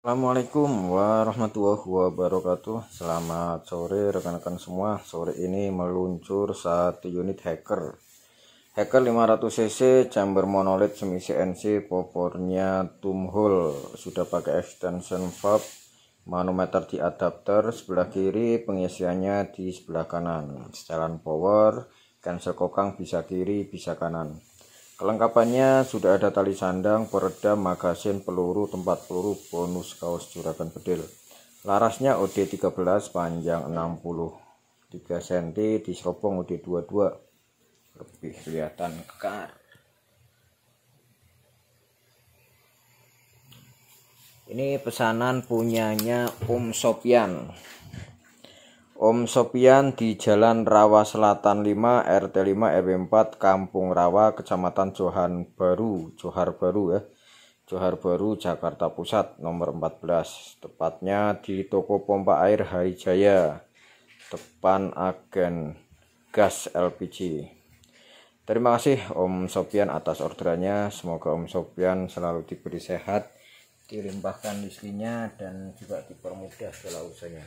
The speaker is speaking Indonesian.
Assalamualaikum warahmatullahi wabarakatuh Selamat sore rekan-rekan semua Sore ini meluncur satu unit hacker Hacker 500cc chamber monolith semi CNC Popornya tumhole Sudah pakai extension fab Manometer di adapter Sebelah kiri pengisiannya di sebelah kanan Setelan power Cancel kokang bisa kiri bisa kanan Kelengkapannya sudah ada tali sandang, peredam, magasin, peluru, tempat peluru, bonus kaos juragan bedil. Larasnya OD13 panjang 60 3 cm di OD22 lebih kelihatan kekar. Ini pesanan punyanya Om Sopian. Om Sopian di Jalan Rawa Selatan 5 RT 5 RW 4 Kampung Rawa Kecamatan Johan Baru Johar Baru ya Johar Baru, Jakarta Pusat, nomor 14, tepatnya di toko pompa air Hari Jaya, depan agen gas LPG. Terima kasih Om Sopian atas orderannya, semoga Om Sopian selalu diberi sehat, dilimpahkan rezekinya dan juga dipermudah segala usahanya.